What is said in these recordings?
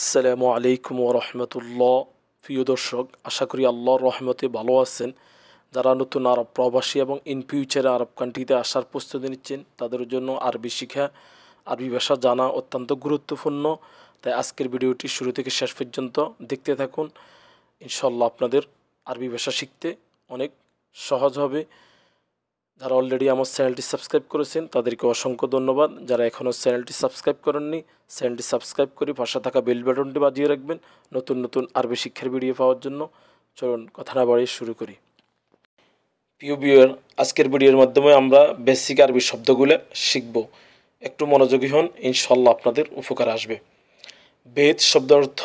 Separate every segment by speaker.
Speaker 1: সালামু আলাইকুম রহমতুল্লাহ প্রিয় দর্শক আশা করি আল্লাহর রহমতে ভালো আছেন যারা নতুন আরব প্রবাসী এবং ইন ফিউচারে আরব কান্ট্রিতে আসার প্রস্তুতি নিচ্ছেন তাদের জন্য আরবি শিখা আরবি ভাষা জানা অত্যন্ত গুরুত্বপূর্ণ তাই আজকের ভিডিওটি শুরু থেকে শেষ পর্যন্ত দেখতে থাকুন ইনশাল্লাহ আপনাদের আরবি ভাষা শিখতে অনেক সহজ হবে যারা অলরেডি আমার চ্যানেলটি সাবস্ক্রাইব করেছেন তাদেরকে অসংখ্য ধন্যবাদ যারা এখনও চ্যানেলটি সাবস্ক্রাইব করেননি চ্যানেলটি সাবস্ক্রাইব করে পাশে থাকা বেল বাটনটি বাজিয়ে রাখবেন নতুন নতুন আরবি শিক্ষার ভিডিও পাওয়ার জন্য চলুন কথা না বাড়িয়ে শুরু করি প্রিয় ভিউয়ার আজকের ভিডিওর মাধ্যমে আমরা বেসিক আরবি শব্দগুলো শিখব একটু মনোযোগী হন ইনশাল্লাহ আপনাদের উপকার আসবে বেদ শব্দ অর্থ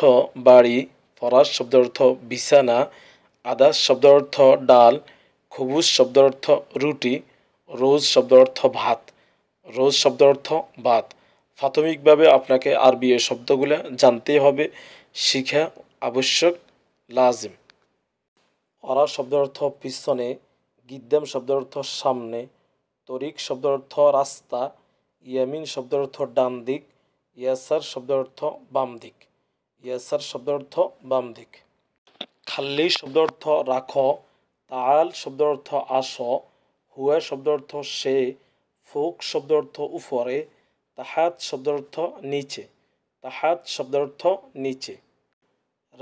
Speaker 1: বাড়ি ফরাস শব্দ অর্থ বিছানা আদাস শব্দ অর্থ ডাল খবুজ শব্দ অর্থ রুটি রোজ শব্দ অর্থ ভাত রোজ শব্দ অর্থ ভাত প্রাথমিকভাবে আপনাকে আরবি এ শব্দগুলো জানতেই হবে শিখা আবশ্যক লাজিম অরা শব্দ অর্থ পিছনে গিদ্দাম শব্দ অর্থ সামনে তরিক শব্দ অর্থ রাস্তা ইয়ামিন শব্দ অর্থ ডান দিক ইয়াসার শব্দ অর্থ বাম দিক ইয়াসার শব্দ অর্থ বাম দিক খাল্লি শব্দ অর্থ রাখো তাল শব্দ অর্থ আস হুয়া শব্দ অর্থ সে ফুক শব্দ অর্থ উপরে তাহাত শব্দ অর্থ নিচে তাহাত শব্দ অর্থ নিচে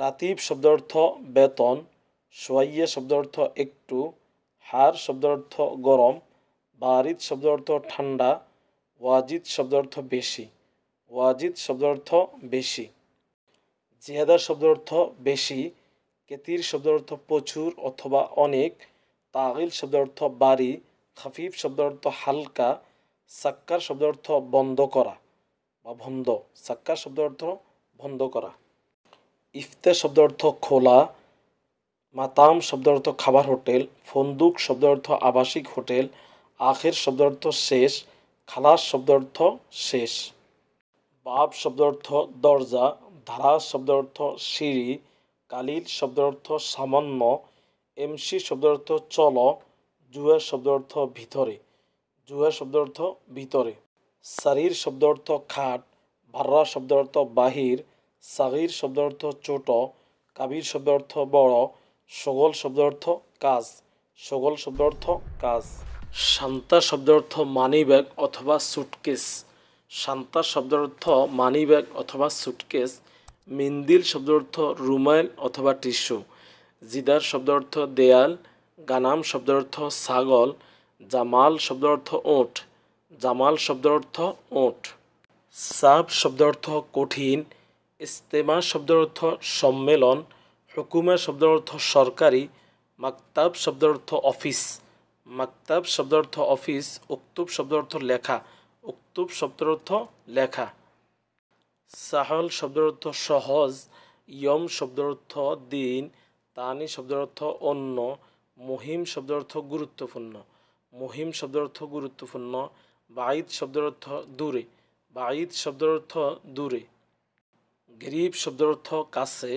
Speaker 1: রাতিব শব্দ অর্থ বেতন সোয়াইয়া শব্দ অর্থ একটু হার শব্দ অর্থ গরম বারিদ শব্দ অর্থ ঠান্ডা ওয়াজিদ শব্দ অর্থ বেশি ওয়াজিদ শব্দ অর্থ বেশি জিহাদা শব্দ অর্থ বেশি কেতির শব্দ অর্থ প্রচুর অথবা অনেক তাগিল শব্দ অর্থ বাড়ি খাফিফ শব্দ অর্থ হালকা সাক্কার শব্দ অর্থ বন্ধ করা বা বন্ধ সাক্কার শব্দ অর্থ বন্ধ করা ইফতে শব্দ অর্থ খোলা মাতাম শব্দ অর্থ খাবার হোটেল ফন্দুক শব্দ অর্থ আবাসিক হোটেল আখের শব্দ অর্থ শেষ খালাস শব্দ অর্থ শেষ বাপ শব্দ অর্থ দরজা ধারা শব্দ অর্থ সিঁড়ি কালির শব্দ অর্থ সামান্য এমসি শব্দ অর্থ চল জুয়ার শব্দ অর্থ ভিতরে জুয়ার শব্দ অর্থ ভিতরে সারির শব্দ অর্থ খাট ভার্রা শব্দ অর্থ বাহির সাগির শব্দ অর্থ ছোট কাবির শব্দ অর্থ বড় সগল শব্দ অর্থ কাজ সগল শব্দ অর্থ কাজ শান্তা শব্দ অর্থ মানি ব্যাগ অথবা সুটকেস শান্তা শব্দ অর্থ মানি ব্যাগ অথবা সুটকেস মিন্দিল শব্দ অর্থ রুমাইল অথবা টিস্যু জিদার শব্দ অর্থ দেয়াল গানাম শব্দ অর্থ ছাগল জামাল শব্দ অর্থ ওঁট জামাল শব্দ অর্থ ওঁট সাব শব্দ অর্থ কঠিন ইস্তেমা শব্দ অর্থ সম্মেলন হুকুমা শব্দ অর্থ সরকারি মাকতাব শব্দ অর্থ অফিস মাকতাব শব্দ অর্থ অফিস উক্তুব শব্দ অর্থ লেখা উক্তুব শব্দ অর্থ লেখা সাহল শব্দের অর্থ সহজ ইয়ম শব্দের অর্থ দিন তানি শব্দের অর্থ অন্য মহিম শব্দের অর্থ গুরুত্বপূর্ণ মহিম শব্দের অর্থ গুরুত্বপূর্ণ বাইদ শব্দের অর্থ দূরে বাইদ শব্দের অর্থ দূরে গ্রীব শব্দের অর্থ কাছে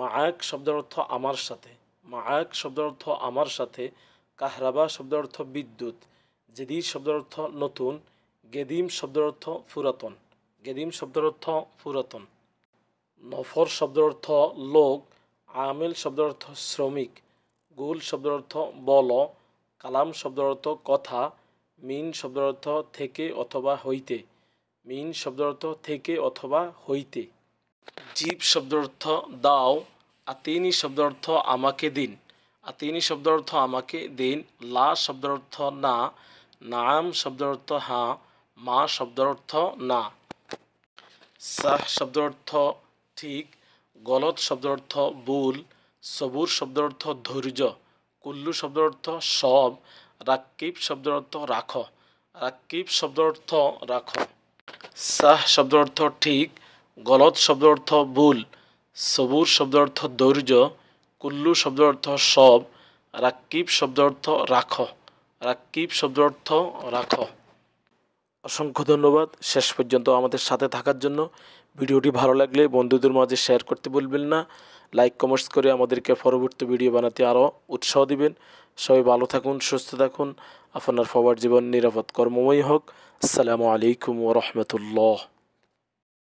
Speaker 1: মায়াক শব্দের অর্থ আমার সাথে মায়াক শব্দের অর্থ আমার সাথে কাহরাবা শব্দের অর্থ বিদ্যুৎ জেদি শব্দের অর্থ নতুন গেদিম শব্দের অর্থ পুরাতন গেদিম শব্দের অর্থ পুরাতন নফর শব্দের অর্থ লোক আমিল শব্দের অর্থ শ্রমিক গুল শব্দের অর্থ বল কালাম শব্দের অর্থ কথা মিন শব্দের অর্থ থেকে অথবা হইতে মিন শব্দ অর্থ থেকে অথবা হইতে জীব শব্দ অর্থ দাও আতিনি শব্দ অর্থ আমাকে দিন আতিনি শব্দ অর্থ আমাকে দিন লা শব্দ অর্থ না নাম শব্দ অর্থ হাঁ মা শব্দ অর্থ না সাহ শব্দ অর্থ ঠিক গলত শব্দ অর্থ ভুল সবুর শব্দ অর্থ ধৈর্য কুল্লু শব্দ অর্থ সব রাকিব শব্দ অর্থ রাখ রাকিব শব্দ অর্থ রাখ সাহ শব্দ অর্থ ঠিক গলত শব্দ অর্থ ভুল সবুর শব্দ অর্থ ধৈর্য কুল্লু শব্দ অর্থ সব রাকিব শব্দ অর্থ রাখ রাকিব শব্দ অর্থ রাখ অসংখ্য ধন্যবাদ শেষ পর্যন্ত আমাদের সাথে থাকার জন্য ভিডিওটি ভালো লাগলে বন্ধুদের মাঝে শেয়ার করতে বলবেন না লাইক কমেন্টস করে আমাদেরকে পরবর্তী ভিডিও বানাতে আরও উৎসাহ দিবেন সবাই ভালো থাকুন সুস্থ থাকুন আপনার সবার জীবন নিরাপদ কর্মময় হোক আসসালামু আলাইকুম রহমতুল্লাহ